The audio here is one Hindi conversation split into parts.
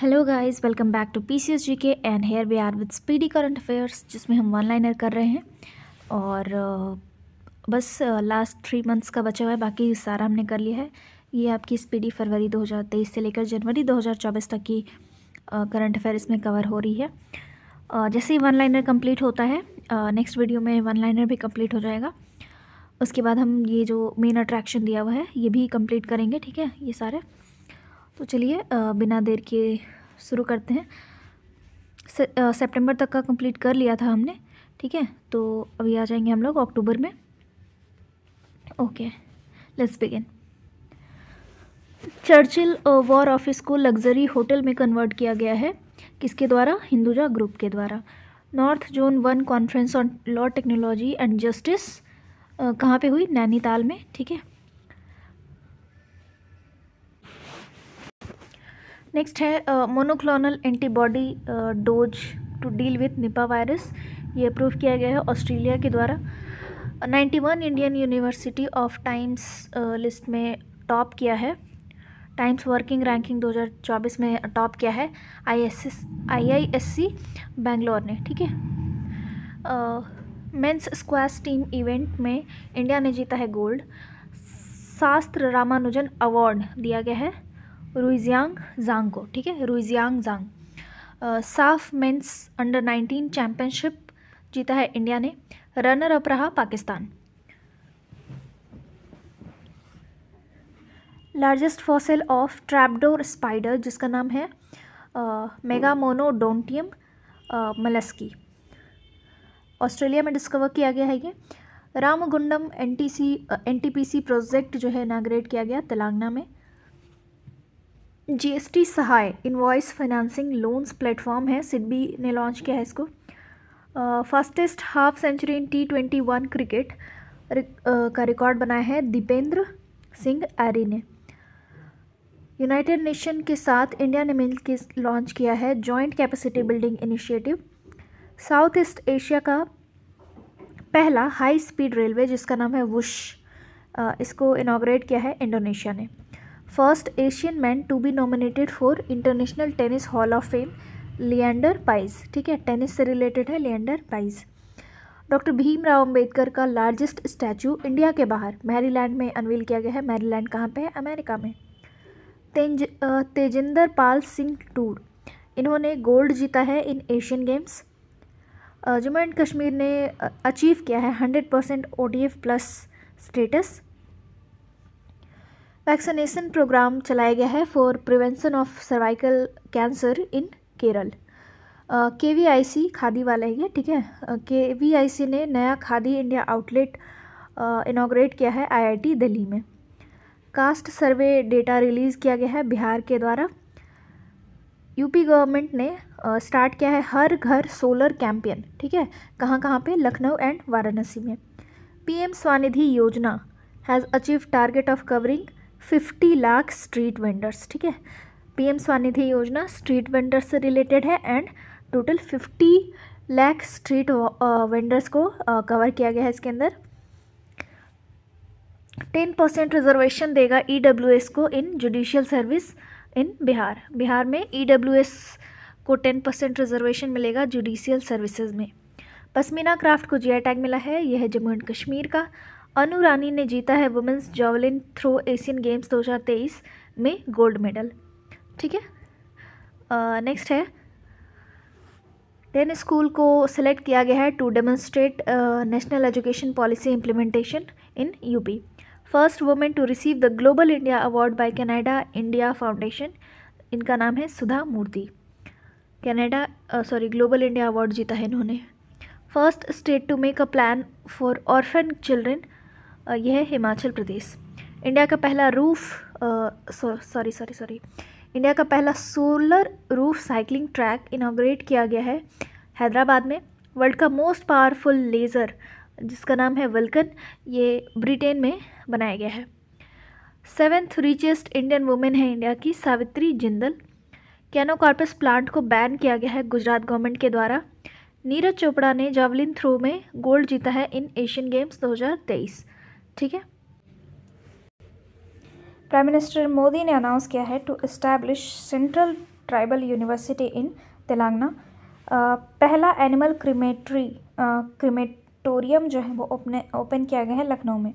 Hello guys welcome back to P C K and here we are with speedy current affairs जिसमें हम वन लाइनर कर रहे हैं और बस लास्ट थ्री मंथ्स का बचा हुआ है बाकी सारा हमने कर लिया है ये आपकी स्पीडी फरवरी 2023 से लेकर जनवरी 2024 तक की करंट अफेयर इसमें कवर हो रही है जैसे ही वन लाइनर कम्प्लीट होता है नेक्स्ट वीडियो में वन लाइनर भी कम्प्लीट हो जाएगा उसके बाद हम ये जो मेन अट्रैक्शन दिया हुआ है ये भी कम्प्लीट करेंगे ठीक है ये सारे तो चलिए बिना देर के शुरू करते हैं सेप्टेम्बर तक का कंप्लीट कर लिया था हमने ठीक है तो अभी आ जाएंगे हम लोग अक्टूबर में okay let's begin Churchill war office को लग्जरी होटल में कन्वर्ट किया गया है किसके द्वारा हिंदुजा ग्रुप के द्वारा north zone one conference on law technology and justice कहाँ पे हुई नैनीताल में ठीक है नेक्स्ट है monoclonal antibody dose to deal with Nipah virus ये अप्रूव किया गया है ऑस्ट्रेलिया के द्वारा 91 Indian university of Times list में टॉप किया है टाइम्स वर्किंग रैंकिंग 2024 में टॉप किया है I S S I I S C Bangalore ने ठीक है मेंस स्क्वास टीम इवेंट में इंडिया ने जीता है गोल्ड शास्त्र रामानुजन अवार्ड दिया गया है रुइजियांग जांग को ठीक है रुइजियांग जांग साफ मेंस अंडर 19 चैम्पियनशिप जीता है इंडिया ने रनर अप रहा Pakistan largest fossil of trapdoor spider जिसका नाम है मेगा मोनोडोंटियम मलस्की ऑस्ट्रेलिया में डिस्कवर किया गया है ये रामगुंडम एनटीसी एनटीपीसी प्रोजेक्ट जो है इनाग्रेट किया गया तेलंगाना में GST Sahay invoice financing loans platform है सिडबी ने लॉन्च किया है इसको fastest half century in T twenty one cricket का रिकॉर्ड बनाया है दीपेंद्र सिंह एरी ने यूनाइटेड नेशन के साथ इंडिया ने मिल लॉन्च किया है joint capacity building initiative south east Asia का पहला हाई स्पीड रेलवे जिसका नाम है वुश इसको इनाग्रेट किया है इंडोनेशिया ने first Asian man to be nominated for international tennis hall of fame Leander Paes ठीक है टेनिस से रिलेटेड है लियंडर पाइज डॉक्टर भीमराव अंबेडकर का लार्जेस्ट स्टैचू इंडिया के बाहर मैरीलैंड में अनवील किया गया है मैरीलैंड कहाँ पे है अमेरिका में तेंज तेजिंदर पाल सिंह टूर इन्होंने गोल्ड जीता है in Asian games Jammu and Kashmir ने अचीव किया है hundred percent O plus status vaccination programme चलाया गया है for prevention of cervical cancer in Kerala के वी आई सी खादी वाला है ये ठीक है के वी आई सी ने नया खादी इंडिया आउटलेट इनाग्रेट किया है आईआईटी दिल्ली में कास्ट सर्वे डेटा रिलीज़ किया गया है बिहार के द्वारा यूपी गवर्नमेंट ने स्टार्ट किया है हर घर सोलर कैंपियन ठीक है कहाँ कहाँ पे लखनऊ एंड वाराणसी में PM Svanidhi Yojana has achieve target of covering fifty lakh street vendors ठीक है PM Svanidhi Yojana street vendors से रिलेटेड है and total fifty lakh street vendors को कवर किया गया है इसके अंदर टेन परसेंट रिजर्वेशन देगा ई डब्ल्यू एस को in judicial service in Bihar Bihar में ई डब्ल्यू एस को टेन परसेंट रिजर्वेशन मिलेगा जुडिशियल सर्विसेज में पश्मीना क्राफ्ट को जी टैग मिला है यह जम्मू एंड कश्मीर का अनु रानी ने जीता है women's javelin throw Asian Games 2023 में गोल्ड मेडल ठीक है नेक्स्ट है टेन स्कूल को सेलेक्ट किया गया है to demonstrate National Education Policy implementation in UP first women to receive the Global India Award by Canada India Foundation इनका नाम है Sudha Murthy Canada sorry Global India Award जीता है इन्होंने first state to make a plan for orphan children यह है हिमाचल प्रदेश इंडिया का पहला roof sorry sorry sorry India का पहला solar roof cycling track inaugurate किया गया है हैदराबाद में वर्ल्ड का मोस्ट पावरफुल लेज़र जिसका नाम है वल्कन ये ब्रिटेन में बनाया गया है सेवेंथ रिचेस्ट इंडियन वुमेन है इंडिया की सावित्री जिंदल कैनो प्लांट को बैन किया गया है गुजरात गवर्नमेंट के द्वारा नीरज चोपड़ा ने जावलिन थ्रो में गोल्ड जीता है इन एशियन गेम्स 2023 ठीक है प्राइम मिनिस्टर मोदी ने अनाउंस किया है to establish Central Tribal University in Telangana पहला एनिमल क्रीमेट्री क्रीमेटोरियम जो है वो ओपन ओपन किया गया है लखनऊ में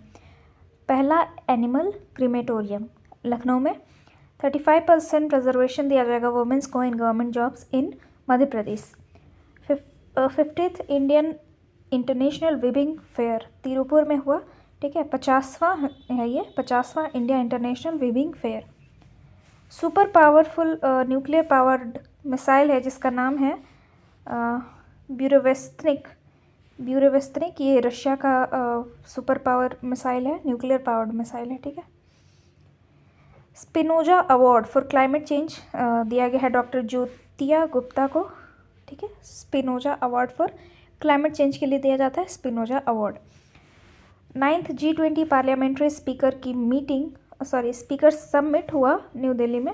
पहला एनिमल क्रीमेटोरियम लखनऊ में थर्टी फाइव परसेंट रिजर्वेशन दिया जाएगा वुमेंस को in government jobs in Madhya Pradesh fiftieth Indian International weaving fair Tiruppur में हुआ ठीक है पचासवा है ये पचासवा India International weaving fair super powerful nuclear powered missile है जिसका नाम है ब्यूरोवेस्तनिक ब्यूरोवेस्तनिक ये रशिया का सुपर पावर मिसाइल है न्यूक्लियर पावर्ड मिसाइल है ठीक है Spinoza award for climate change दिया गया है डॉक्टर ज्योतिया गुप्ता को ठीक है Spinoza award for climate change के लिए दिया जाता है Spinoza award ninth G twenty parliamentary speaker की मीटिंग सॉरी स्पीकर सबमिट हुआ न्यू दिल्ली में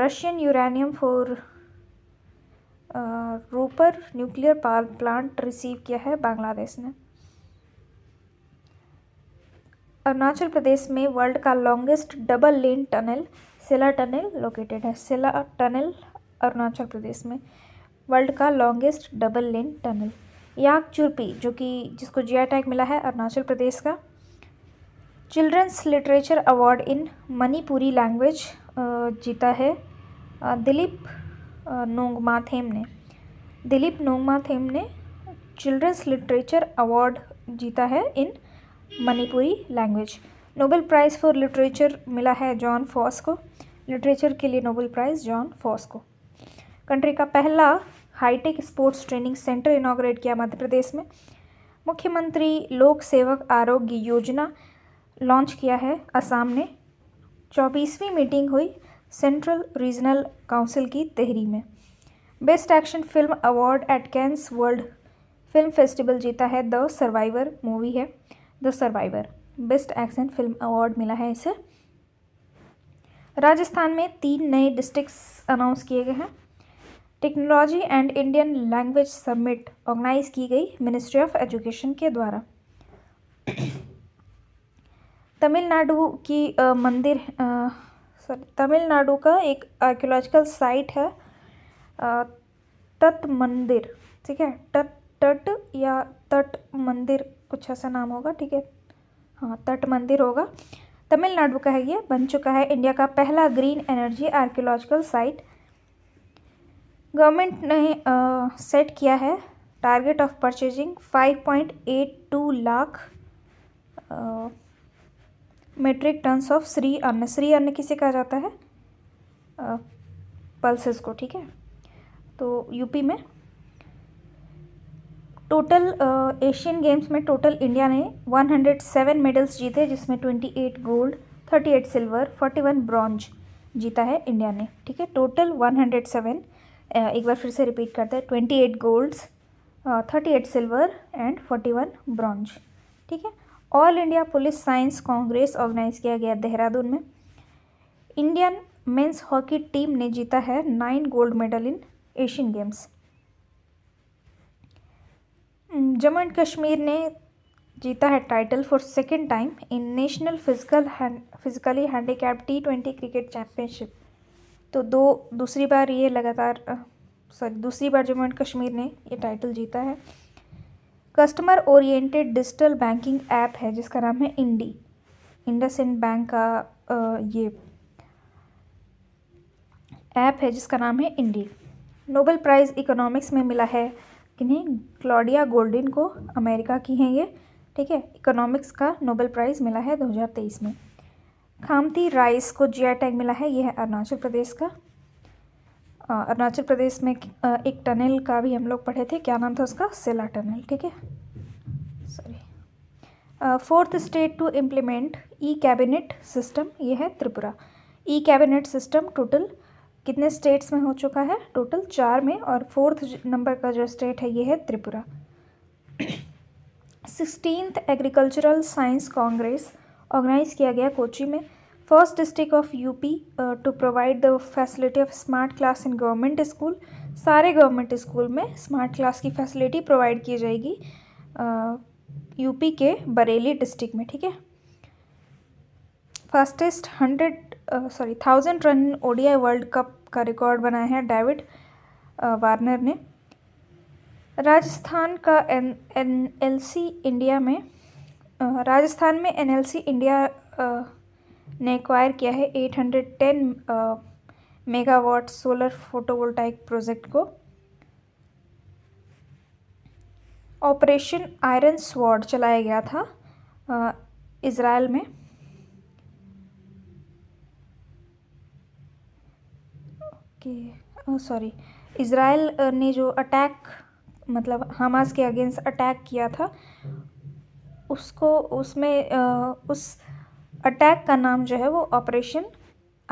Russian uranium for Rooppur nuclear power plant receive किया है बांग्लादेश ने अरुणाचल प्रदेश में वर्ल्ड का longest double lane tunnel Sela tunnel located है सिला टनल अरुणाचल प्रदेश में वर्ल्ड का longest double lane tunnel yak churpi जो कि जिसको जी टैग मिला है अरुणाचल प्रदेश का children's literature award in Manipuri language जीता है दिलीप नोंगमाथेम ने दिलीप नोंगमाथेम ने चिल्ड्रंस लिटरेचर अवार्ड जीता है in Manipuri language Nobel prize for literature मिला है जॉन फॉस को लिटरेचर के लिए नोबेल प्राइज़ जॉन फॉस को कंट्री का पहला hi-tech sports training centre inaugurate किया मध्य प्रदेश में मुख्यमंत्री लोक सेवक आरोग्य योजना लॉन्च किया है असम ने चौबीसवीं मीटिंग हुई सेंट्रल रीजनल काउंसिल की तहरी में best action film award at Cannes world film festival जीता है द सर्वाइवर मूवी है the Survivor best action film award मिला है इसे राजस्थान में तीन नए डिस्ट्रिक्ट अनाउंस किए गए हैं technology and Indian language summit organise की गई मिनिस्ट्री ऑफ एजुकेशन के द्वारा तमिलनाडु की आ, मंदिर सॉरी तमिलनाडु का एक आर्कियोलॉजिकल साइट है तट मंदिर ठीक है तट तट या तट मंदिर कुछ ऐसा नाम होगा ठीक है हाँ तट मंदिर होगा तमिलनाडु का है ये बन चुका है इंडिया का पहला green energy archaeological site government ने सेट किया है target of purchasing 5.82 lakh metric tons of Shri Anna Shri अन्न किसे कहा जाता है पल्सेस को ठीक है तो यूपी में टोटल एशियन गेम्स में टोटल इंडिया ने 107 मेडल्स जीते जिसमें 28 गोल्ड 38 सिल्वर 41 ब्रॉन्ज जीता है इंडिया ने ठीक है टोटल 107 एक बार फिर से रिपीट करते हैं twenty eight golds thirty eight silver and forty one bronze ठीक है All India Police Science Congress organise किया गया देहरादून में इंडियन मेंस हॉकी टीम ने जीता है nine gold medal in Asian games Jammu and Kashmir ने जीता है title for second time in national physical physically handicap T twenty cricket championship तो दो दूसरी बार ये लगातार सॉरी दूसरी बार जम्मू एंड कश्मीर ने ये टाइटल जीता है customer oriented digital banking app है जिसका नाम है इंडी इंडस इंड बैंक का ये ऐप है जिसका नाम है इंडी नोबेल प्राइज़ इकोनॉमिक्स में मिला है किन्हीं क्लॉडिया गोल्डिन को अमेरिका की हैं ये ठीक है इकोनॉमिक्स का नोबेल प्राइज़ मिला है 2023 में खामती राइस को जी टैग मिला है ये है अरुणाचल प्रदेश का अरुणाचल प्रदेश में एक टनल का भी हम लोग पढ़े थे क्या नाम था उसका सेला टनल ठीक है sorry fourth state to implement E cabinet system ये है Tripura E cabinet system total कितने स्टेट्स में हो चुका है टोटल चार में और फोर्थ नंबर का जो स्टेट है ये है Tripura sixteen agricultural science Congress organise किया गया कोची में first district of UP to provide the facility of smart class in government school सारे गवर्नमेंट स्कूल में स्मार्ट क्लास की फैसिलिटी प्रोवाइड की जाएगी यूपी के बरेली डिस्ट्रिक्ट में ठीक है fastest hundred sorry thousand run ODI world cup का रिकॉर्ड बनाया है डेविड वार्नर ने राजस्थान का N N L C India में राजस्थान में एनएलसी इंडिया ने एक्वायर किया है eight hundred ten megawatt solar photovoltaic project को ऑपरेशन आयरन स्वॉर्ड चलाया गया था इसराइल में ओके सॉरी इसराइल ने जो अटैक मतलब हमास के अगेंस्ट अटैक किया था उसको उसमें उस अटैक का नाम जो है वो ऑपरेशन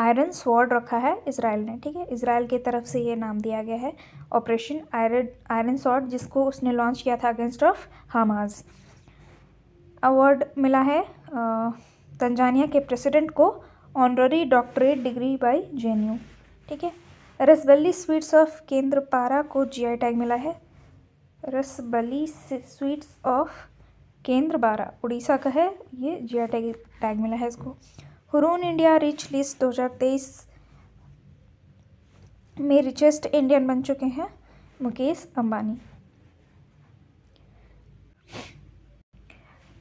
आयरन स्वॉर्ड रखा है इसराइल ने ठीक है इसराइल की तरफ से ये नाम दिया गया है ऑपरेशन आयरन आयरन स्वॉर्ड जिसको उसने लॉन्च किया था अगेंस्ट ऑफ हामाज अवार्ड मिला है तंजानिया के प्रेसिडेंट को honorary doctorate degree by JNU ठीक है रसबली स्वीट्स ऑफ केंद्रपारा को जीआई टैग मिला है रसबली स्वीट्स ऑफ केंद्र बारह उड़ीसा का है ये जी टैग टैग मिला है इसको हुरून इंडिया रिच लिस्ट 2023 में रिचेस्ट इंडियन बन चुके हैं मुकेश अंबानी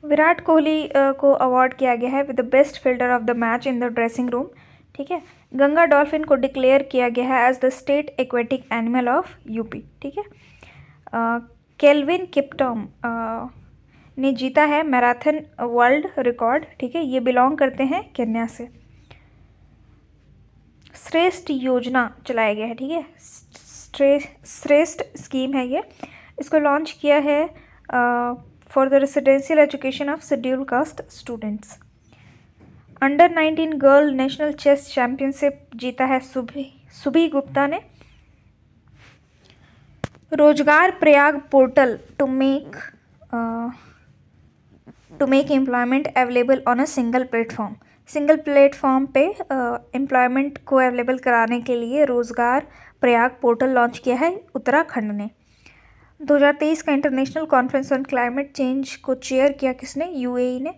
विराट कोहली को अवार्ड किया गया है with the best fielder of the match in the dressing room ठीक है गंगा डॉल्फिन को डिक्लेयर किया गया है as the state aquatic animal of UP ठीक है केल्विन किप्टॉम ने जीता है मैराथन वर्ल्ड रिकॉर्ड ठीक है ये बिलोंग करते हैं केन्या से श्रेष्ठ योजना चलाया गया है ठीक है श्रेष्ठ स्कीम है ये इसको लॉन्च किया है for the residential education of scheduled caste students under nineteen girl national chess championship जीता है सुभी सुभी गुप्ता ने Rojgar Prayag portal to make to make employment available on a single platform single platform पे एम्प्लॉयमेंट uh, को अवेलेबल कराने के लिए रोज़गार प्रयाग पोर्टल लॉन्च किया है उत्तराखंड ने 2023 का International Conference on Climate Change को चेयर किया किसने यूएई e ने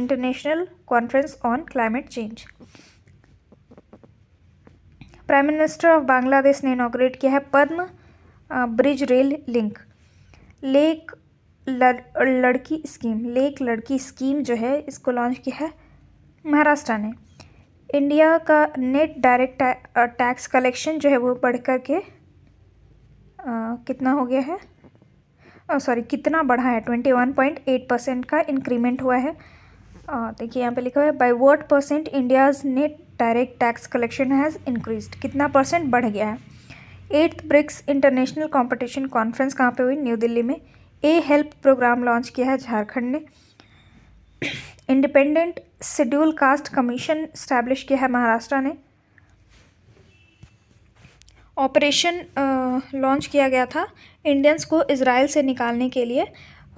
International Conference on Climate Change prime minister of Bangladesh ने इनाग्रेट किया है Padma bridge rail link Lek लड़ लड़की स्कीम लेक लड़की स्कीम जो है इसको लॉन्च किया है महाराष्ट्र ने इंडिया का नेट डायरेक्ट टैक्स कलेक्शन जो है वो बढ़ कर के आ, कितना हो गया है सॉरी कितना बढ़ा है twenty one point eight percent का इंक्रीमेंट हुआ है देखिए यहाँ पे लिखा हुआ है by what percent India's net direct tax collection has increase कितना परसेंट बढ़ गया है eighth BRICS international competition conference कहाँ पर हुई न्यू दिल्ली में ए हेल्प प्रोग्राम लॉन्च किया है झारखंड ने independent scheduled caste commission establish किया है महाराष्ट्र ने ऑपरेशन लॉन्च किया गया था इंडियंस को इसराइल से निकालने के लिए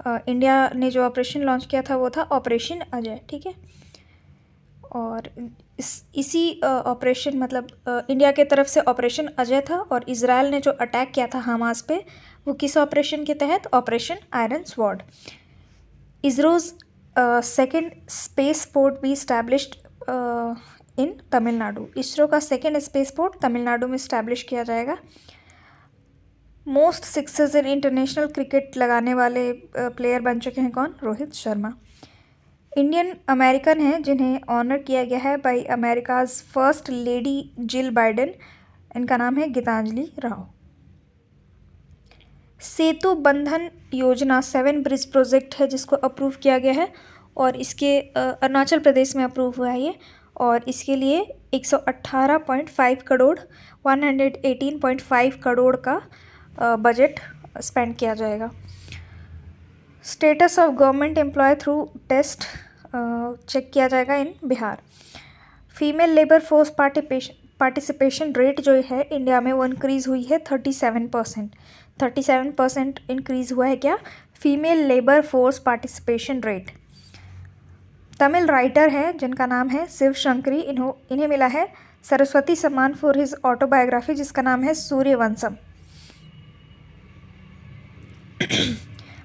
आ, इंडिया ने जो ऑपरेशन लॉन्च किया था वो था ऑपरेशन अजय ठीक है और इस इसी ऑपरेशन मतलब आ, इंडिया के तरफ से ऑपरेशन अजय था और इसराइल ने जो अटैक किया था हमास पे वो किस ऑपरेशन के तहत operation iron sword ISRO's second spaceport भी इस्टेब्लिश्ड इन तमिलनाडु इसरो का सेकेंड स्पेस पोर्ट तमिलनाडु में इस्टेब्लिश किया जाएगा most sixes in international cricket लगाने वाले प्लेयर बन चुके हैं कौन रोहित शर्मा इंडियन अमेरिकन हैं जिन्हें ऑनर किया गया है by America's first lady Jill Biden इनका नाम है गीतांजलि राव सेतु बंधन योजना सेवन ब्रिज प्रोजेक्ट है जिसको अप्रूव किया गया है और इसके अरुणाचल प्रदेश में अप्रूव हुआ है ये और इसके लिए 118.5 करोड़ 118.5 करोड़ का बजट स्पेंड किया जाएगा status of government employ through test check किया जाएगा in Bihar female labour force participation rate जो है इंडिया में वो इंक्रीज़ हुई है thirty seven percent thirty seven percent increase हुआ है क्या female labour force participation rate Tamil writer हैं जिनका नाम है शिव शंकरी इन्हों इन्हें मिला है सरस्वती सम्मान फॉर हिज ऑटोबायोग्राफी जिसका नाम है सूर्यवंशम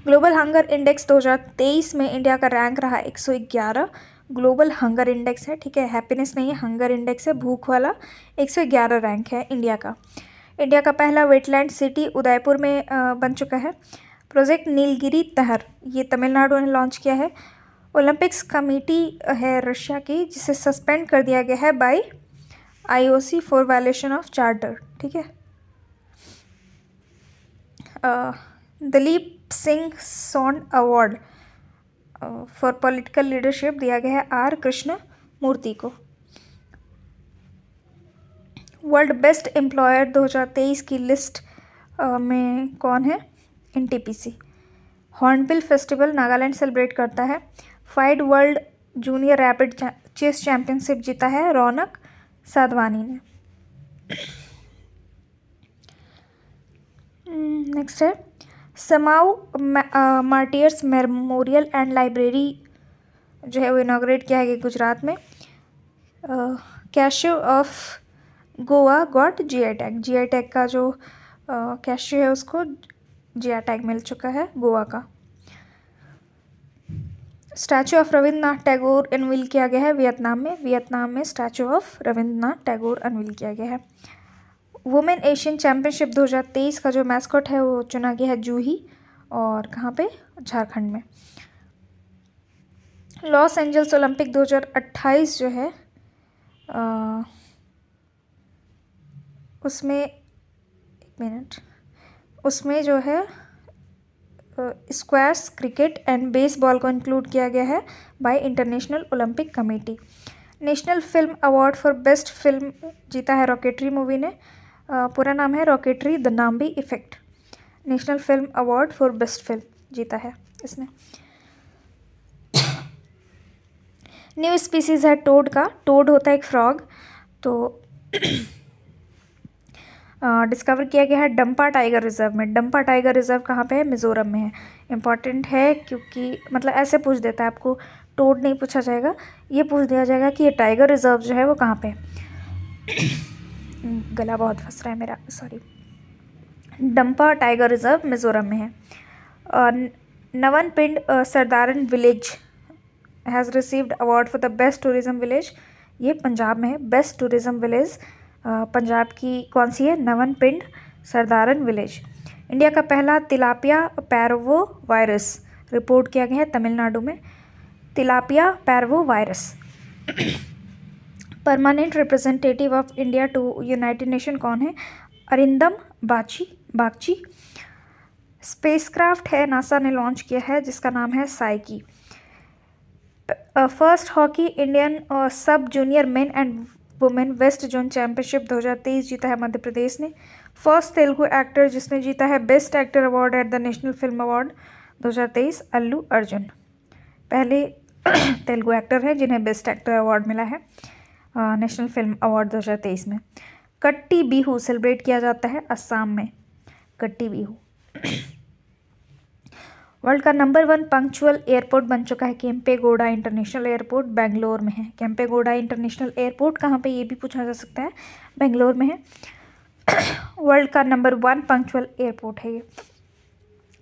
ग्लोबल हंगर इंडेक्स 2023 में इंडिया का रैंक रहा 111 ग्लोबल हंगर इंडेक्स है ठीक है हैप्पीनेस नहीं है हंगर इंडेक्स है भूख वाला 111 रैंक है इंडिया का इंडिया का पहला वेटलैंड सिटी उदयपुर में बन चुका है प्रोजेक्ट नीलगिरी तहर ये तमिलनाडु ने लॉन्च किया है ओलंपिक्स कमेटी है रशिया की जिसे सस्पेंड कर दिया गया है by IOC for violation of charter ठीक है दिलीप सिंह सोन अवार्ड फॉर पॉलिटिकल लीडरशिप दिया गया है आर कृष्ण मूर्ति को वर्ल्ड बेस्ट एम्प्लॉयर 2023 की लिस्ट आ, में कौन है an Hornbill festival Nagaland celebrate करता है FIDE world junior rapid chess championship जीता है रौनक साधवानी ने नेक्स्ट हम्म, है समाउ मार्टियर्स मेमोरियल एंड लाइब्रेरी जो है वो इनाग्रेट किया है गुजरात में cashew of Goa got G I tag G I tag का जो कैश है उसको जी आई टैग मिल चुका है गोवा का statue of Rabindranath Tagore unveil किया गया है वियतनाम में वियतनाम में statue of Rabindranath Tagore unveil किया गया है वुमेन एशियन चैम्पियनशिप 2023 का जो मैस्कॉट है वो चुना गया है जूही और कहाँ पे झारखंड में लॉस एंजल्स ओलंपिक 2028 जो है आ, उसमें एक मिनट उसमें जो है स्क्वाश क्रिकेट एंड बेसबॉल को इंक्लूड किया गया है by International Olympic Committee national film award for best film जीता है रॉकेटरी मूवी ने पूरा नाम है Rocketry the Nambi effect national film award for best film जीता है इसने न्यू स्पीसीज़ है टोड का टोड होता है एक फ्रॉग तो डिस्कवर किया गया है डम्पा टाइगर रिजर्व में डम्पा टाइगर रिजर्व कहाँ पे है मिज़ोरम में है इम्पॉर्टेंट है क्योंकि मतलब ऐसे पूछ देता है आपको टोड नहीं पूछा जाएगा ये पूछ दिया जाएगा कि ये टाइगर रिजर्व जो है वो कहाँ पे गला बहुत फंस रहा है मेरा sorry Dampa tiger reserve Mizoram में है Nawan Pind Sardaran village has received award for the best tourism village ये पंजाब में है बेस्ट टूरिज़म विलेज पंजाब की कौन सी है नवन पिंड सरदारन विलेज इंडिया का पहला तिलापिया पैरवो वायरस रिपोर्ट किया गया है तमिलनाडु में tilapia parvo virus permanent representative of India to United Nation कौन है अरिंदम बाची बागची स्पेसक्राफ्ट है नासा ने लॉन्च किया है जिसका नाम है Psyche first hockey Indian sub junior men and women west zone championship 2023 जीता है मध्य प्रदेश ने फर्स्ट तेलुगु एक्टर जिसने जीता है best actor award at the national film award 2023 Allu Arjun पहले तेलुगु एक्टर हैं जिन्हें बेस्ट एक्टर अवार्ड मिला है नेशनल फिल्म अवार्ड 2023 में कट्टी बिहू सेलिब्रेट किया जाता है असम में कट्टी बिहू वर्ल्ड का नंबर वन पंक्चुअल एयरपोर्ट बन चुका है केम्पेगोडा इंटरनेशनल एयरपोर्ट बेंगलोर में है केम्पेगोडा इंटरनेशनल एयरपोर्ट कहाँ पे ये भी पूछा जा सकता है बेंगलोर में है वर्ल्ड का नंबर वन पंक्चुअल एयरपोर्ट है ये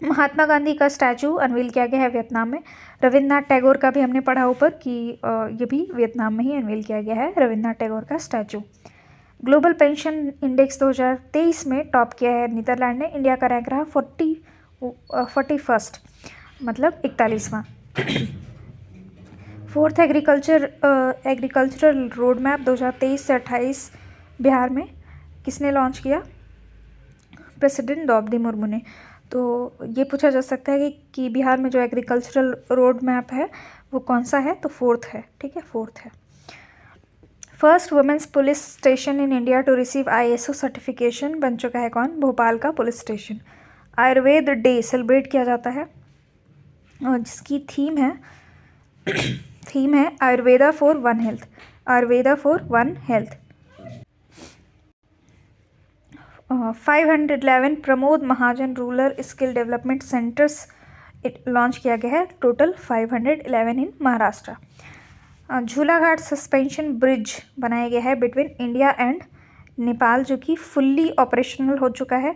महात्मा गांधी का स्टैचू अनवील किया गया है वियतनाम में रविन्द्रनाथ टैगोर का भी हमने पढ़ा ऊपर कि ये भी वियतनाम में ही अनवील किया गया है रविन्द्रनाथ टैगोर का स्टैचू ग्लोबल पेंशन इंडेक्स 2023 में टॉप किया है नीदरलैंड ने इंडिया का रैंक रहा फोर्टी फोर्टी फर्स्ट मतलब इकतालीसवां fourth agriculture agricultural road map दो हज़ार तेईस से अट्ठाईस बिहार में किसने लॉन्च किया प्रेसिडेंट द्रौपदी मुर्मू ने तो ये पूछा जा सकता है कि, कि बिहार में जो एग्रीकल्चरल रोड मैप है वो कौन सा है तो फोर्थ है ठीक है फोर्थ है first women's police station in India to receive ISO certification बन चुका है कौन भोपाल का police station Ayurveda day celebrate किया जाता है जिसकी थीम है थीम है Ayurveda for one health Ayurveda for one health five hundred eleven Pramod Mahajan rural skill development centres launch किया गया है total five hundred eleven in Maharashtra Jhulaghat suspension bridge बनाया गया है बिटवीन इंडिया एंड नेपाल जो कि फुल्ली ऑपरेशनल हो चुका है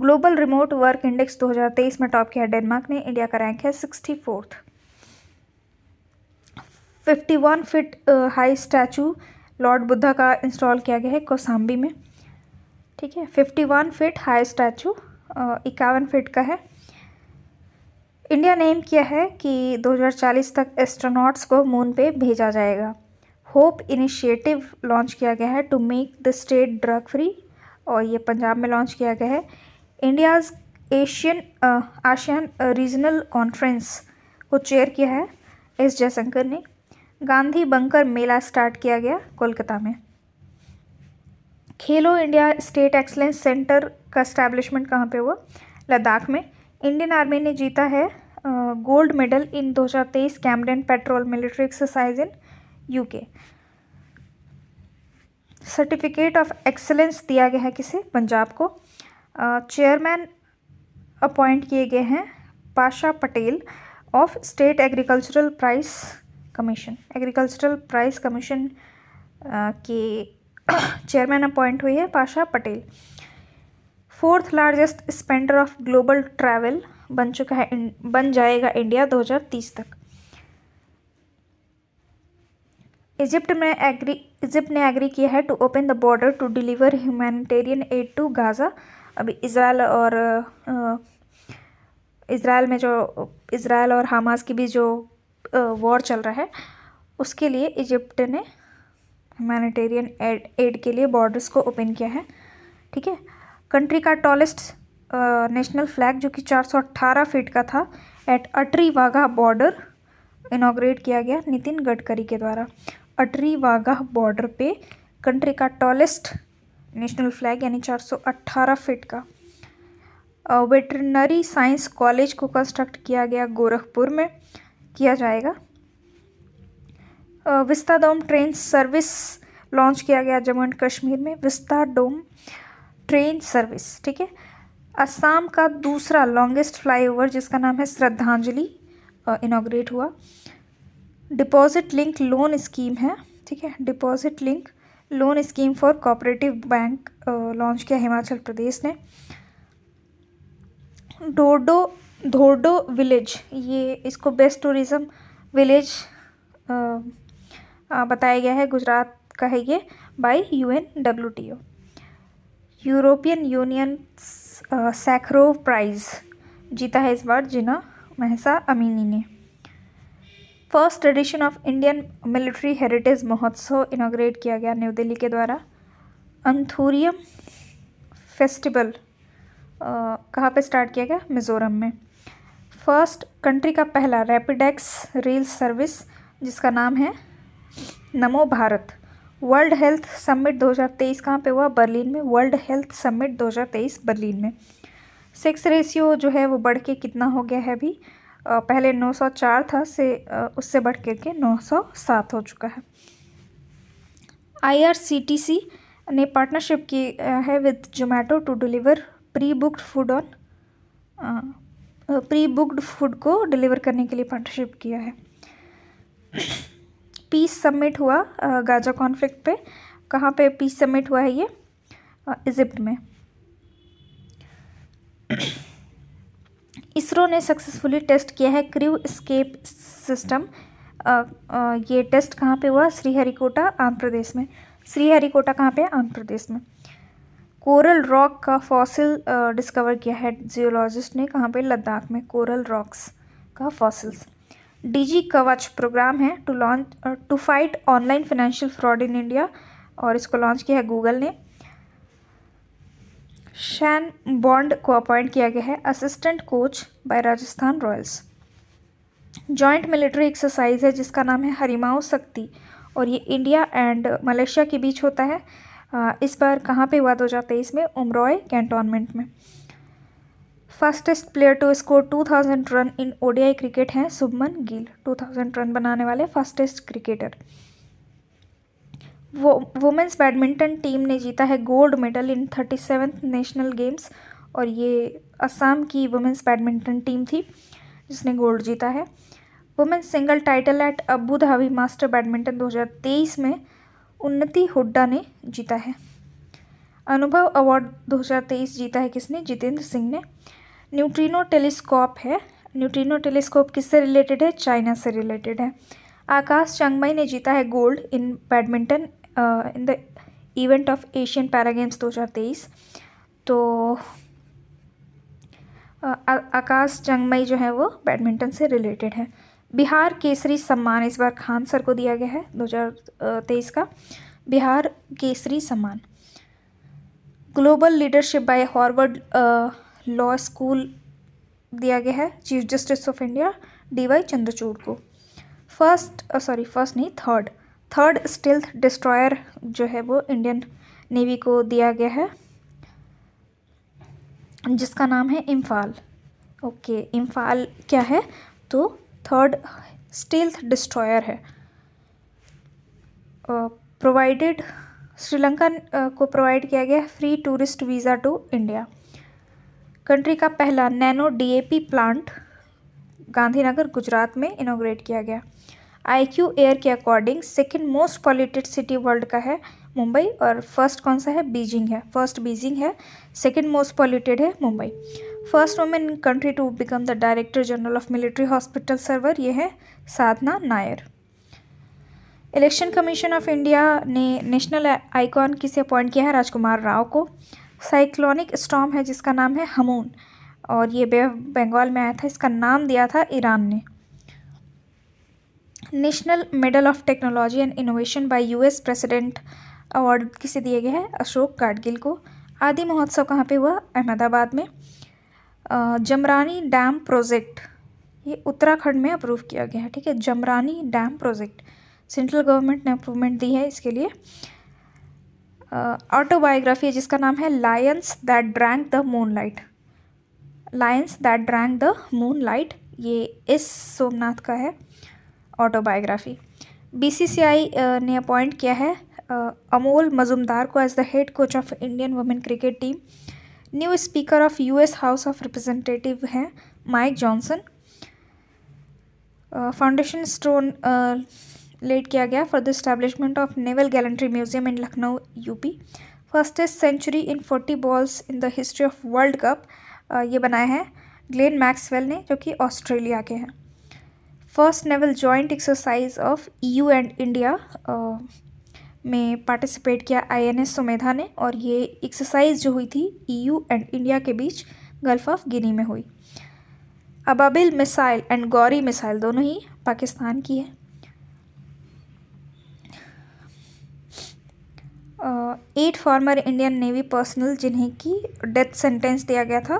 ग्लोबल रिमोट वर्क इंडेक्स 2023 में टॉप किया डेनमार्क ने इंडिया का रैंक है sixty fourth fifty one feet high statue lord Buddha का इंस्टॉल किया गया है कोसाम्बी में ठीक है fifty one feet high statue इक्यावन फिट का है इंडिया ने एम किया है कि 2040 तक एस्ट्रोनॉट्स को मून पे भेजा जाएगा होप इनिशिएटिव लॉन्च किया गया है to make the state drug free और ये पंजाब में लॉन्च किया गया है India's Asian ASEAN regional conference को चेयर किया है एस जयशंकर ने गांधी बंकर मेला स्टार्ट किया गया कोलकाता में Khelo India state excellence centre का स्टैब्लिशमेंट कहाँ पे हुआ लद्दाख में इंडियन आर्मी ने जीता है gold medal in 2023 Camden patrol military exercise in UK certificate of excellence दिया गया है किसे पंजाब को चेयरमैन अपॉइंट किए गए हैं Pasha Patel of state agricultural price commission agricultural price commission के चेयरमैन अपॉइंट हुई है Pasha Patel fourth largest spender of global travel बन चुका है बन जाएगा इंडिया 2030 तक इजिप्ट में एग्री इजिप्ट ने एग्री किया है to open the border to deliver humanitarian aid to Gaza अभी इसराइल और इसराइल में जो इसराइल और हमास की भी जो वॉर चल रहा है उसके लिए इजिप्ट ने ह्यूमानिटेरियन एड एड के लिए बॉर्डर्स को ओपन किया है ठीक है कंट्री का टॉलेस्ट नेशनल फ्लैग जो कि 418 फीट का था at Attari Wagah border inaugurate किया गया नितिन गडकरी के द्वारा अटरी वाघा बॉर्डर पे कंट्री का टॉलेस्ट नेशनल फ्लैग यानी 418 फीट का वेटरनरी साइंस कॉलेज को कंस्ट्रक्ट किया गया गोरखपुर में किया जाएगा vista dome train service launch किया गया जम्मू एंड कश्मीर में विस्ता डोम ट्रेन सर्विस ठीक है असम का दूसरा लॉन्गेस्ट फ्लाईओवर जिसका नाम है श्रद्धांजलि इनाग्रेट हुआ डिपॉजिट लिंक लोन स्कीम है ठीक है deposit link loan scheme for cooperative bank launch किया हिमाचल प्रदेश ने डोडो धोडो विलेज ये इसको बेस्ट टूरिज़्म विलेज बताया गया है गुजरात का है ये by U N W T O European union Sakharov prize जीता है इस बार जिना महसा अमीनी ने first edition of Indian military heritage Mahotsav inaugurate किया गया न्यू दिल्ली के द्वारा अंथूरियम फेस्टिवल कहाँ पे स्टार्ट किया गया मिज़ोरम में फर्स्ट कंट्री का पहला रैपिडेक्स रेल सर्विस जिसका नाम है नमो भारत वर्ल्ड हेल्थ समिट 2023 कहाँ पर हुआ बर्लिन में वर्ल्ड हेल्थ समिट 2023 बर्लिन में सेक्स रेशियो जो है वो बढ़ के कितना हो गया है अभी पहले 904 था से उससे बढ़ कर के 907 हो चुका है आईआरसीटीसी ने पार्टनरशिप की है with Zomato to deliver pre booked food on pre booked food को डिलीवर करने के लिए पार्टनरशिप किया है पीस सबमिट हुआ गाजा कॉन्फ्लिक्ट पे कहाँ पे पीस सबमिट हुआ है ये इजिप्ट में इसरो ने सक्सेसफुली टेस्ट किया है क्रू स्केप सिस्टम ये टेस्ट कहाँ पे हुआ श्रीहरिकोटा आंध्र प्रदेश में श्रीहरिकोटा कहाँ पे आंध्र प्रदेश में कोरल रॉक का फॉसिल डिस्कवर किया है जियोलॉजिस्ट ने कहाँ पे लद्दाख में कोरल रॉक्स का फॉसिल्स डीजी कवच प्रोग्राम है to launch to fight online financial fraud in India और इसको लॉन्च किया है गूगल ने शैन बॉन्ड को अपॉइंट किया गया है assistant coach by Rajasthan Royals joint military exercise है जिसका नाम है हरिमाओ शक्ति और ये इंडिया एंड मलेशिया के बीच होता है इस बार कहाँ पे हुआ दो हज़ार तेईस में उमरॉय कैंटोनमेंट में fastest player to score two thousand run in ODI cricket हैं Shubman Gill two thousand run बनाने वाले फास्टेस्ट क्रिकेटर वो वुमेंस बैडमिंटन टीम ने जीता है gold medal in thirty seventh national games और ये असम की वुमेंस बैडमिंटन टीम थी जिसने गोल्ड जीता है women's single title at Abu Dhabi master badminton 2023 में उन्नति हुड्डा ने जीता है अनुभव अवार्ड 2023 जीता है किसने जितेंद्र सिंह ने न्यूट्रिनो टेलीस्कोप है न्यूट्रिनो टेलीस्कोप किससे रिलेटेड है चाइना से रिलेटेड है आकाश चंगमई ने जीता है gold in badminton in the event of Asian para games दो हज़ार तेईस तो uh, आकाश जंगमई जो है वो बैडमिंटन से रिलेटेड है बिहार केसरी सम्मान इस बार खान सर को दिया गया है दो हज़ार तेईस का बिहार केसरी सम्मान global leadership by Harvard law school दिया गया है chief justice of India D Y Chandrachud को फर्स्ट सॉरी फर्स्ट नहीं थर्ड थर्ड स्टेल्थ डिस्ट्रॉयर जो है वो इंडियन नेवी को दिया गया है जिसका नाम है इम्फाल ओके इम्फाल क्या है तो थर्ड स्टेल्थ डिस्ट्रॉयर है प्रोवाइडेड श्रीलंका को प्रोवाइड किया गया free tourist visa to India country का पहला nano DAP plant Gandhinagar Gujarat में इनोग्रेट किया गया आईक्यू एयर के according second most polluted city world का है मुंबई और फर्स्ट कौन सा है बीजिंग है फर्स्ट बीजिंग है सेकेंड मोस्ट पॉल्यूटेड है Mumbai first women in country to become the director general of military hospital server ये है Sadhna Nair election commission of India ने नेशनल आइकॉन किसे अपॉइंट किया है राजकुमार राव को साइक्लोनिक स्टॉम है जिसका नाम है हमून और ये बे बंगाल में आया था इसका नाम दिया था ईरान ने national medal of technology and innovation by US president award किसे दिए गए हैं अशोक गाडगिल को आदि महोत्सव कहाँ पे हुआ अहमदाबाद में जमरानी डैम प्रोजेक्ट ये उत्तराखंड में अप्रूव किया गया है ठीक है Jamrani dam project central government ने अप्रूवमेंट दी है इसके लिए ऑटोबायोग्राफी है जिसका नाम है lions that drank the moonlight lions that drank the moonlight ये एस सोमनाथ का है ऑटोबायोग्राफी बीसीसीआई uh, ने अपॉइंट किया है uh, अमोल मजुमदार को as the head coach of Indian women cricket team new speaker of US house of representative हैं Mike Johnson foundation stone late किया गया for the establishment of naval gallantry museum in Lucknow UP fastest century in forty balls in the history of world cup ये बनाए हैं ग्लेन मैक्सवेल ने जो कि ऑस्ट्रेलिया के हैं first naval joint exercise of U and India में पार्टिसिपेट किया आईएनएस सुमेधा ने और ये एक्सरसाइज जो हुई थी ईयू एंड इंडिया के बीच गल्फ ऑफ गिनी में हुई Ababeel missile and Ghauri missile दोनों ही पाकिस्तान की है eight former Indian navy personnel जिन्हें की डेथ सेंटेंस दिया गया था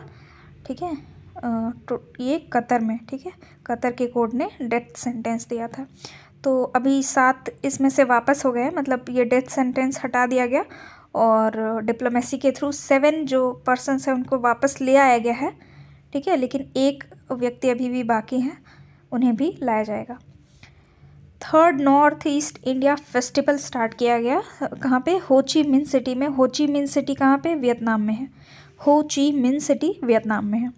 ठीक है तो ये कतर में ठीक है कतर के कोर्ट ने डेथ सेंटेंस दिया था तो अभी सात इसमें से वापस हो गए मतलब ये डेथ सेंटेंस हटा दिया गया और डिप्लोमेसी के थ्रू सेवन जो पर्सनस हैं उनको वापस ले आया गया है ठीक है लेकिन एक व्यक्ति अभी भी बाकी हैं उन्हें भी लाया जाएगा third north east India festival start किया गया कहाँ पे होची मिन सिटी में होची मिन सिटी कहाँ पे वियतनाम में है होची मिन सिटी वियतनाम में है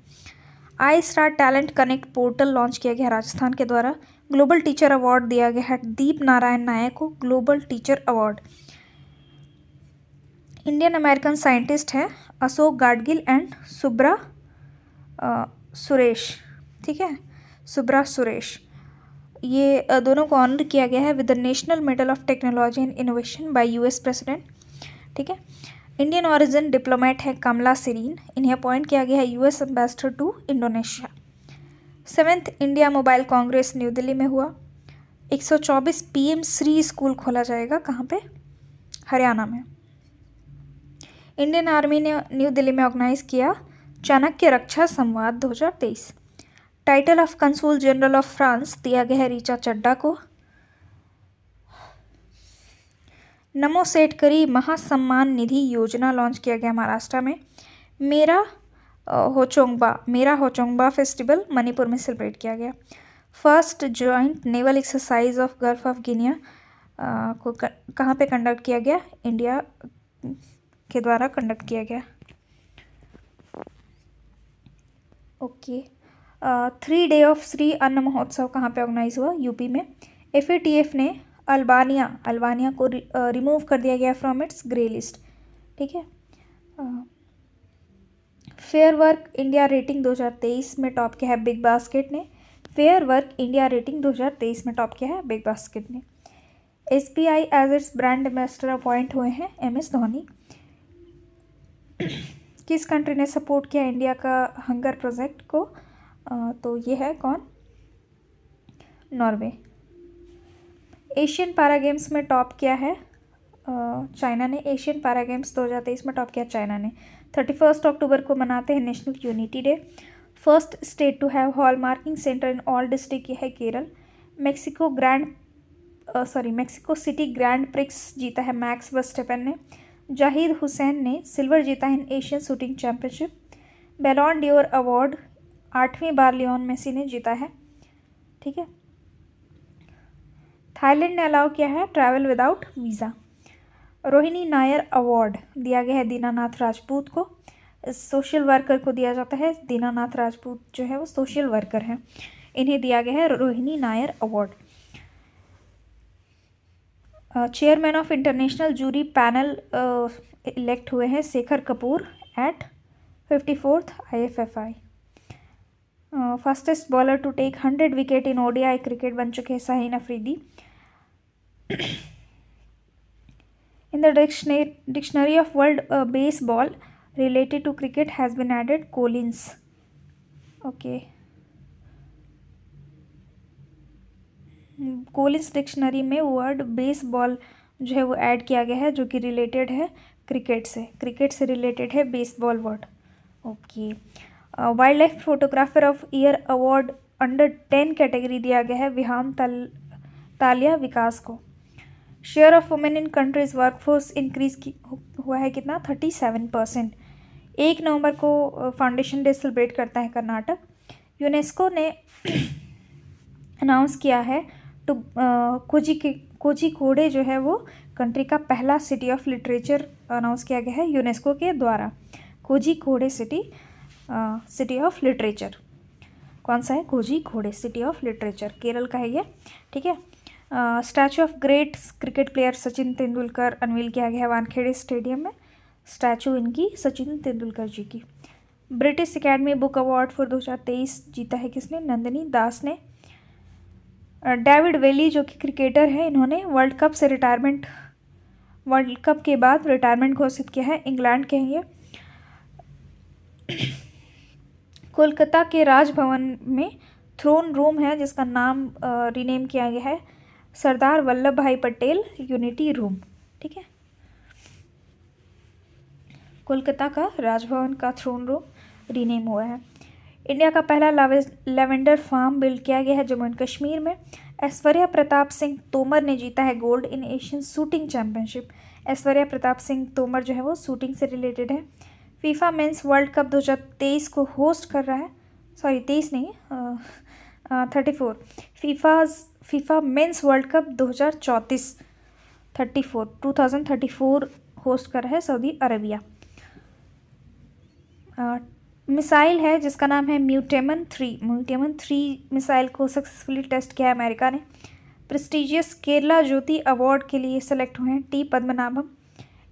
I star talent connect portal launch किया गया राजस्थान के द्वारा ग्लोबल टीचर अवार्ड दिया गया है दीप नारायण नायक को global teacher award Indian American scientist हैं अशोक गाडगिल एंड सुब्रा आ, सुरेश ठीक है सुब्रा सुरेश ये दोनों को ऑनर किया गया है with the national medal of technology and innovation by US president ठीक है इंडियन ओरिजिन डिप्लोमेट है कमला सिरीन इन्हें अपॉइंट किया गया है US ambassador to Indonesia seventh India mobile congress new Delhi में हुआ 124 पीएम श्री स्कूल खोला जाएगा कहाँ पे हरियाणा में इंडियन आर्मी ने न्यू दिल्ली में ऑर्गेनाइज किया Chanakya Raksha Samvad 2023 title of consul general of France दिया गया है रिचा चड्डा को नमो सेठ करी महासम्मान निधि योजना लॉन्च किया गया महाराष्ट्र में मेरा होचोंगबा मेरा होचोंगबा फेस्टिवल मणिपुर में सेलिब्रेट किया गया first joint naval exercise of gulf of Guinea को कहाँ पे कंडक्ट किया गया इंडिया के द्वारा कंडक्ट किया गया okay three day of Shri Anna Mahotsav कहाँ पे ऑर्गेनाइज हुआ यूपी में एफ ने अल्बानिया अल्बानिया को रिमूव कर दिया गया फ्रॉम इट्स ग्रे लिस्ट ठीक है फेयर वर्क इंडिया रेटिंग 2023 में टॉप किया है बिग बास्केट ने फेयर वर्क इंडिया रेटिंग 2023 में टॉप किया है बिग बास्केट ने S B I as its brand ambassador appoint हुए हैं एम एस धोनी किस कंट्री ने सपोर्ट किया इंडिया का हंगर प्रोजेक्ट को आ, तो ये है कौन नॉर्वे एशियन पारा गेम्स में टॉप किया है चाइना ने एशियन पारा गेम्स दो हज़ार तेईस में टॉप किया चाइना ने थर्टी फर्स्ट अक्टूबर को मनाते हैं national unity day first state to have hallmarking centre in all district है Kerala Mexico grand sorry Mexico city grand prix जीता है मैक्स वस्टेपन ने जाहिद हुसैन ने सिल्वर जीता है Asian shooting championship Ballon d'Or award आठवीं बार लियोन मेसी ने जीता है ठीक है थाईलैंड ने अलाउ किया है travel without visa Rohini Nayar award दिया गया है दीनानाथ राजपूत को सोशल वर्कर को दिया जाता है दीनानाथ राजपूत जो है वो सोशल वर्कर हैं इन्हें दिया गया है Rohini Nayar award chairman of international jury panel elect हुए हैं Shekhar Kapur at fifty fourth I F F I fastest bowler to take hundred wicket in ODI cricket बन चुके हैं Shaheen Afridi in the dictionary, dictionary of world uh, baseball related to cricket has been added Collins. Okay. Collins dictionary में वर्ड बेसबॉल जो है वो ऐड किया गया है जो कि रिलेटेड है क्रिकेट से क्रिकेट से रिलेटेड है baseball word okay wildlife photographer of year award under ten category दिया गया है विहाम ताल तालिया विकास को share of women in countries workforce increase हुआ है कितना थर्टी सेवन परसेंट एक नवंबर को फाउंडेशन डे सेलिब्रेट करता है कर्नाटक यूनेस्को ने अनाउंस किया है तो कोजी के कोजी कोडे जो है वो कंट्री का पहला सिटी ऑफ लिटरेचर अनाउंस किया गया है यूनेस्को के द्वारा कोजी कोडे सिटी सिटी ऑफ लिटरेचर कौन सा है कोजी घोड़े सिटी ऑफ लिटरेचर केरल का है ये ठीक है statue of great cricket player Sachin Tendulkar unveil किया गया है वानखेड़े स्टेडियम में स्टैचू इनकी सचिन तेंदुलकर जी की British academy book award for 2023 जीता है किसने नंदनी दास ने डेविड वेली जो कि क्रिकेटर हैं इन्होंने वर्ल्ड कप से रिटायरमेंट वर्ल्ड कप के बाद रिटायरमेंट घोषित किया है इंग्लैंड के हैं ये कोलकाता के राजभवन में थ्रोन रूम है जिसका नाम रिनेम किया गया है सरदार वल्लभ भाई पटेल यूनिटी रूम ठीक है कोलकाता का राजभवन का थ्रोन रूम रीनेम हुआ है इंडिया का पहला लेवेंडर फार्म बिल्ड किया गया है जम्मू एंड कश्मीर में ऐश्वर्या प्रताप सिंह तोमर ने जीता है gold in Asian shooting championship Aishwarya Pratap Singh Tomar जो है वो शूटिंग से रिलेटेड है फीफा मेंस वर्ल्ड कप 2023 को होस्ट कर रहा है सॉरी तेईस नहीं thirty four FIFA's FIFA men's world cup दो हज़ार चौंतीस thirty four two thousand thirty four host कर रहा है सऊदी अरबिया मिसाइल है जिसका नाम है Minuteman three Minuteman three missile को सक्सेसफुली टेस्ट किया है अमेरिका ने प्रेस्टिजियस केरला ज्योति अवार्ड के लिए सेलेक्ट हुए हैं टी पद्मनाभम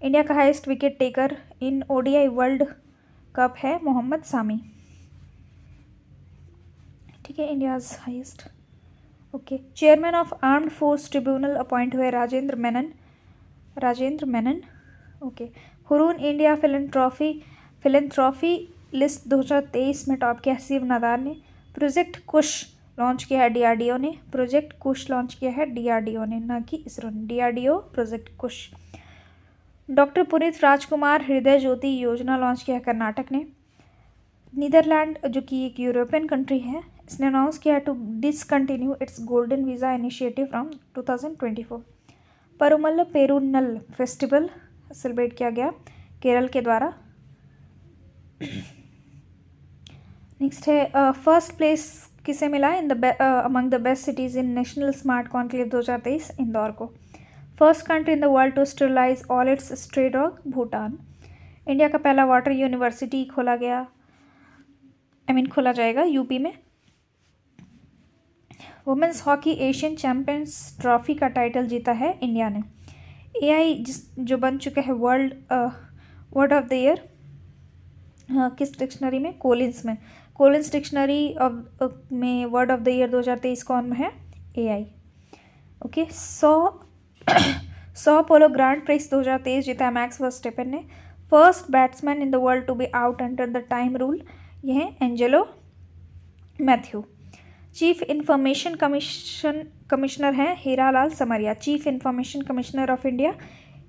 इंडिया का highest wicket taker in ODI world cup है मोहम्मद सामी ठीक है India's highest okay chairman of armed force tribunal appoint हुए Rajendra Menon Rajendra Menon okay Hurun India film trophy film trophy list 2023 में टॉप किया हसीब नदार ने प्रोजेक्ट कुश लॉन्च किया है डीआरडीओ ने प्रोजेक्ट कुश लॉन्च किया है डीआरडीओ ने ना कि इसरो ने DRDO project Kush doctor Puneeth Rajkumar Hridaya Jyothi योजना लॉन्च किया है कर्नाटक ने नीदरलैंड जो कि एक यूरोपियन कंट्री है इसने अनाउंस किया to discontinue its golden visa initiative from 2024 Parumala Perunnal festival celebrate किया गया केरल के द्वारा नेक्स्ट है फर्स्ट uh, प्लेस किसे मिला in the among the best cities in national smart conclave दो हज़ार तेईस इंदौर को first country in the world to sterilize all its strait of Bhutan India का पहला वाटर यूनिवर्सिटी खोला गया आई I मीन mean, खोला जाएगा यूपी में women's hockey Asian champions trophy का टाइटल जीता है इंडिया ने आई जिस जो बन चुका है world word of the year किस डिक्शनरी में कोलिंस में कोलिंस डिक्शनरी ऑफ में वर्ड ऑफ द ईयर 2023 कौन में है ए आई ओके सौ सौ पोलो ग्रांड प्राइज 2023 जीता है मैक्स वर्स्टेपन ने first batsman in the world to be out under the time rule यह हैं Angelo Mathews chief information commission commissioner हैं Lal Samariya chief information commissioner of India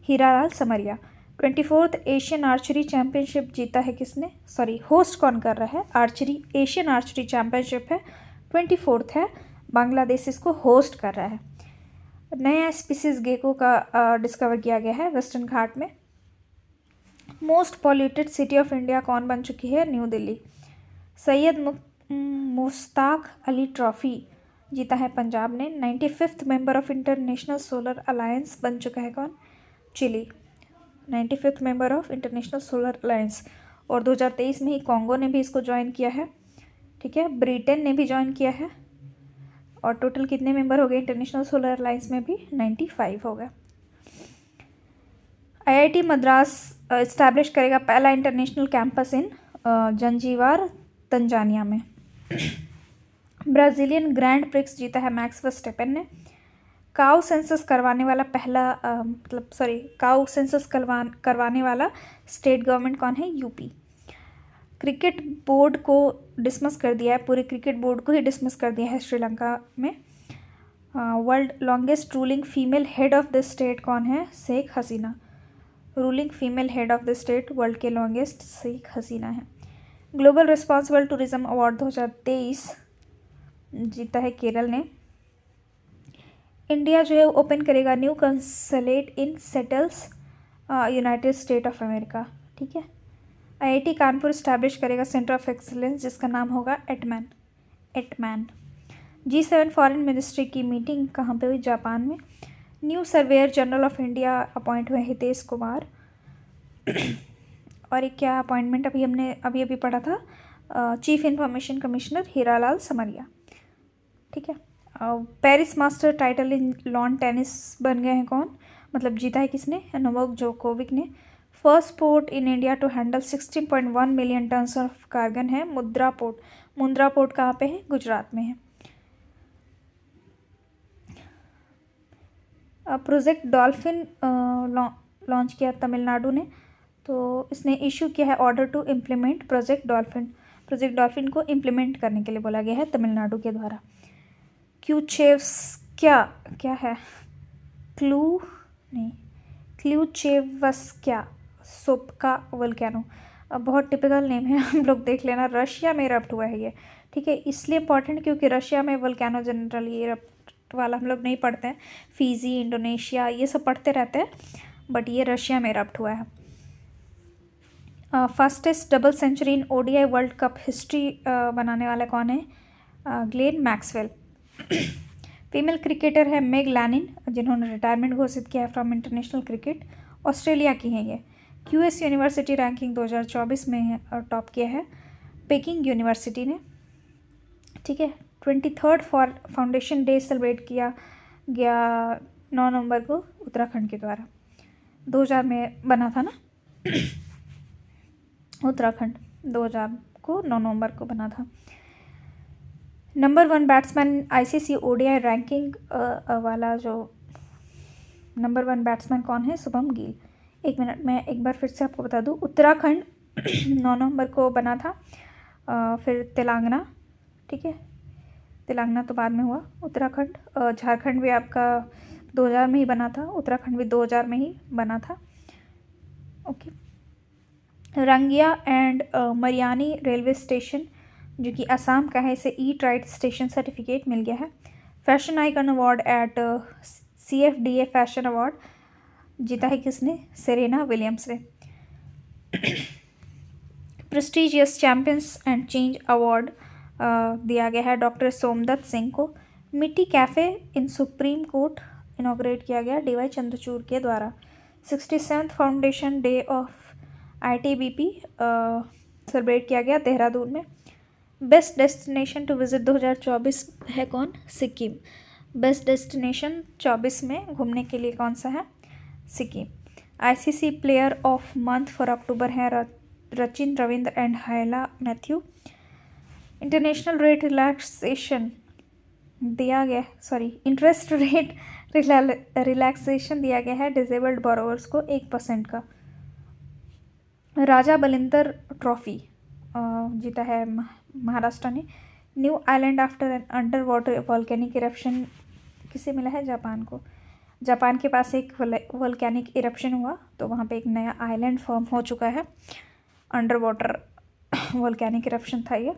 Hira Lal Samariya twenty fourth Asian archery championship जीता है किसने सॉरी होस्ट कौन कर रहा है आर्चरी एशियन आर्चरी चैम्पियनशिप है ट्वेंटी फोर्थ है बांग्लादेश इसको होस्ट कर रहा है नया स्पीसीज गेको का डिस्कवर किया गया है वेस्टर्न घाट में most polluted city of India कौन बन चुकी है न्यू दिल्ली सैयद मुख्त मुश्ताक अली ट्रॉफ़ी जीता है पंजाब ने ninety fifth member of international solar alliance बन चुका है कौन Chile ninety fifth member of international solar alliance और 2023 में ही कॉन्गो ने भी इसको ज्वाइन किया है ठीक है ब्रिटेन ने भी ज्वाइन किया है और टोटल कितने मेंबर हो गए इंटरनेशनल सोलर अलायंस में भी नाइन्टी फाइव हो गया आईआईटी मद्रास इस्टेब्लिश करेगा पहला international campus in Zanzibar Tanzania में ब्राज़ीलियन ग्रैंड प्रिक्स जीता है मैक्स वर्स्टेपन ने काउ सेंसस करवाने वाला पहला मतलब सॉरी काउ सेंसस करवा करवाने वाला स्टेट गवर्नमेंट कौन है यूपी क्रिकेट बोर्ड को डिसमस कर दिया है पूरे क्रिकेट बोर्ड को ही डिसमस कर दिया है श्रीलंका में world longest ruling female head of the state कौन है Sheikh Hasina ruling female head of the state world के लॉन्गेस्ट शेख हसीना है ग्लोबल रिस्पॉन्सिबल टूरिज़्म अवार्ड 2023 जीता है केरल ने इंडिया जो है ओपन करेगा new consulate in Seattle United State of America ठीक है आईआईटी कानपुर स्टैब्लिश करेगा सेंटर ऑफ एक्सलेंस जिसका नाम होगा Aatman Aatman G seven foreign ministry की मीटिंग कहाँ पे हुई जापान में new surveyor general of India appoint हुए हितेश कुमार और एक क्या अपॉइंटमेंट अभी हमने अभी अभी पढ़ा था chief information commissioner Hiralal Samariya ठीक है Paris master title in lawn tennis बन गए हैं कौन मतलब जीता है किसने नोवक जोकोविक ने first port in India to handle sixteen point one million tons of cargo है मुद्रा पोर्ट मुंद्रा पोर्ट कहाँ पे है गुजरात में है प्रोजेक्ट डॉल्फिन लॉन्च किया तमिलनाडु ने तो इसने इशू किया है order to implement project dolphin project dolphin को इम्प्लीमेंट करने के लिए बोला गया है तमिलनाडु के द्वारा क्यू चेव्स क्या क्या है क्लू नहीं चेवस क्या सोपका वोल्केनो बहुत टिपिकल नेम है हम लोग देख लेना रशिया में रप्ट हुआ है ये ठीक है इसलिए इंपॉर्टेंट क्योंकि रशिया में कैनो जनरली रप्ट वाला हम लोग नहीं पढ़ते हैं फीजी इंडोनेशिया ये सब पढ़ते रहते हैं बट ये रशिया में रप्ट हुआ है fastest double century in ODI world cup history बनाने वाला कौन है ग्लेन मैक्सवेल फीमेल क्रिकेटर है मेग लैनिन जिन्होंने रिटायरमेंट घोषित किया है फ्रॉम इंटरनेशनल क्रिकेट ऑस्ट्रेलिया की हैं ये एस यूनिवर्सिटी रैंकिंग 2024 में है और टॉप किया है पेकिंग यूनिवर्सिटी ने ठीक है twenty third for foundation day celebrate किया गया नौ नवंबर को उत्तराखंड के द्वारा दो हज़ार में बना था ना उत्तराखंड 2000 को नौ नवंबर को बना था number one batsman ICC ODI ranking वाला जो नंबर वन बैट्समैन कौन है शुभम गिल एक मिनट मैं एक बार फिर से आपको बता दूँ उत्तराखंड नौ नवंबर को बना था फिर तेलंगाना ठीक है तेलंगाना तो बाद में हुआ उत्तराखंड झारखंड भी आपका 2000 में ही बना था उत्तराखंड भी 2000 में ही बना था ओके रंगिया एंड मरियानी रेलवे स्टेशन जो कि असम का है इसे ई ट्राइड स्टेशन सर्टिफिकेट मिल गया है fashion icon award at C F D A fashion award जीता है किसने सेरेना विलियम्स ने prestigious champions and change award दिया गया है डॉक्टर सोमदत्त सिंह को Mitti cafe in supreme court inaugurate किया गया डी वाई चंद्रचूर के द्वारा sixty seventh foundation day of ITBP celebrate किया गया देहरादून में बेस्ट डेस्टिनेशन टू विज़िट 2024 है कौन सिक्किम बेस्ट डेस्टिनेशन 24 में घूमने के लिए कौन सा है Sikkim ICC player of month for October है Rachin Ravindra and Hayley Matthews international rate relaxation दिया गया सॉरी इंटरेस्ट रेट रिलैक्सेशन दिया गया है डिजेबल्ड बोरोवर्स को एक परसेंट का राजा बलिंदर ट्रॉफी जीता है महाराष्ट्र ने new island after an under water volcanic eruption किसे मिला है जापान को जापान के पास एक वॉलकैनिक इरप्शन हुआ तो वहाँ पे एक नया आइलैंड फॉर्म हो चुका है अंडर वाटर वॉलकैनिक इरप्शन था ये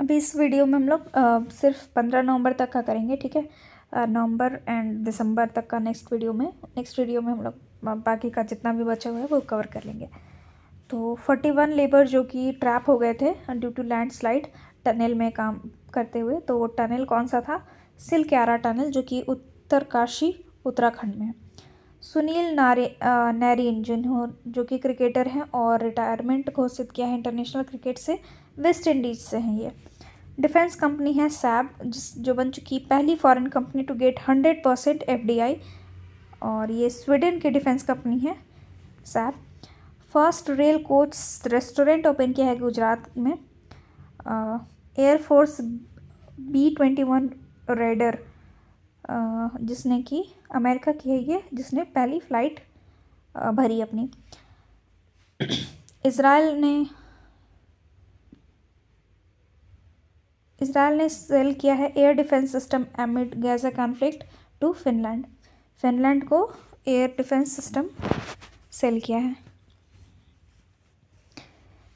अभी इस वीडियो में हम लोग सिर्फ पंद्रह नवंबर तक का करेंगे ठीक है नवंबर एंड दिसंबर तक का नेक्स्ट वीडियो में नेक्स्ट वीडियो में हम लोग बाकी का जितना भी बचा हुआ है वो कवर कर लेंगे तो फोर्टी वन लेबर जो कि ट्रैप हो गए थे due to landslide tunnel में काम करते हुए तो वो टनल कौन सा था सिलक्यारा टनल जो कि उत्तरकाशी उत्तराखंड में सुनील नारे नैरीन जिन्हों जो कि क्रिकेटर हैं और रिटायरमेंट घोषित किया है इंटरनेशनल क्रिकेट से वेस्ट इंडीज से हैं ये डिफेंस कंपनी है सैब जिस जो बन चुकी पहली foreign company to get hundred percent F और ये स्वीडन की डिफेंस कंपनी है Saab first rail coach restaurant open किया है गुजरात में air force B twenty one raider जिसने कि अमेरिका की है ये जिसने पहली फ़्लाइट भरी अपनी इसराइल ने इसराइल ने सेल किया है air defence system amid Gaza conflict to Finland Finland को एयर डिफेंस सिस्टम सेल किया है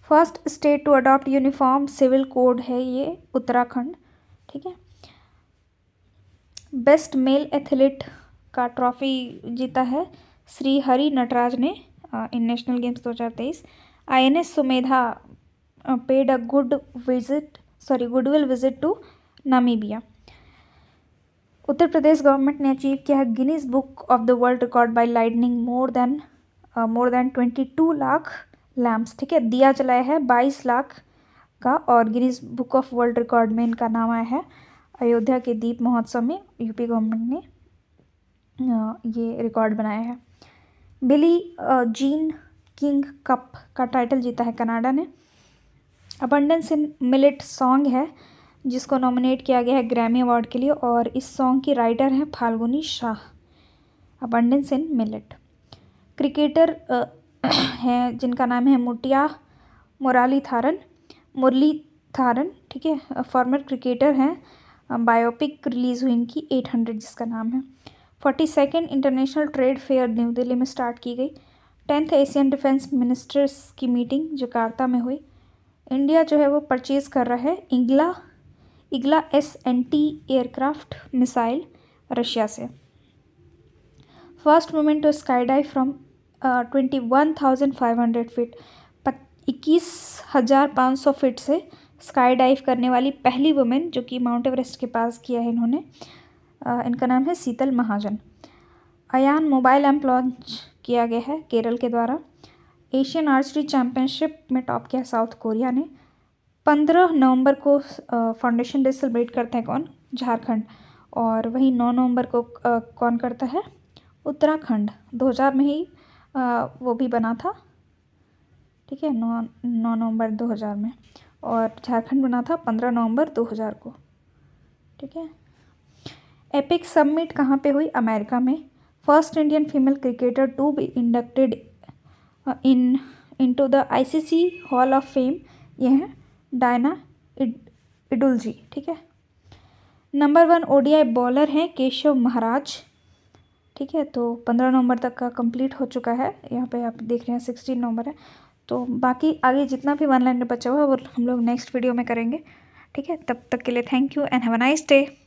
first state to adopt uniform civil code है ये उत्तराखंड ठीक है बेस्ट मेल एथलीट का ट्रॉफी जीता है श्री हरि नटराज ने in national games N S Sumedha paid a good visit sorry goodwill visit to Namibia Uttar Pradesh government ने अचीव किया है Guinness book of the world record by lightning more than more than twenty two lakh lamps ठीक है दिया जलाया है बाईस लाख का और Guinness book of world record में इनका नाम आया है अयोध्या के दीप महोत्सव में यूपी गवर्नमेंट ने uh, ये रिकॉर्ड बनाया है बिली जीन किंग कप का टाइटल जीता है कनाडा ने अबंडेंस इन मिलिट सॉन्ग है जिसको नॉमिनेट किया गया है ग्रैमी अवार्ड के लिए और इस सॉन्ग की राइटर हैं Falguni Shah abundance in millet cricketer हैं जिनका नाम है मुटिया मुराली थारन मुरली थारन ठीक है फॉर्मर क्रिकेटर हैं बायोपिक रिलीज़ हुई इनकी एट हंड्रेड जिसका नाम है forty second international trade fair new Delhi में स्टार्ट की गई टेंथ एशियन डिफेंस मिनिस्टर्स की मीटिंग जकार्ता में हुई इंडिया जो है वो परचेज़ कर रहा है Igla Igla S N T aircraft missile Russia से फर्स्ट मोमेंट टू तो skydive from twenty one thousand five hundred feet इक्कीस हज़ार पाँच सौ फिट से स्काई डाइव करने वाली पहली वुमेन जो कि माउंट एवरेस्ट के पास किया है इन्होंने uh, इनका नाम है Sheetal Mahajan Ayaan mobile app launch किया गया है केरल के द्वारा एशियन आर्चरी चैम्पियनशिप में टॉप किया साउथ कोरिया ने पंद्रह नवंबर को फाउंडेशन डे सेलिब्रेट करते हैं कौन झारखंड और वहीं नौ नवंबर को कौन करता है उत्तराखंड दो हज़ार में ही वो भी बना था ठीक है नौ नौ नवंबर दो हज़ार में और झारखंड बना था पंद्रह नवंबर हज़ार को ठीक है एपिक सबमिट कहाँ पे हुई अमेरिका में first Indian female cricketer to be inducted in into the ICC hall of fame ये हैं डायना इडुल जी ठीक है नंबर वन ओडीआई बॉलर हैं केशव महाराज ठीक है तो पंद्रह नवंबर तक का कंप्लीट हो चुका है यहाँ पे आप देख रहे हैं सिक्सटीन नवंबर है तो बाकी आगे जितना भी वन लाइन बचा हुआ है वो हम लोग नेक्स्ट वीडियो में करेंगे ठीक है तब तक के लिए thank you and have a nice day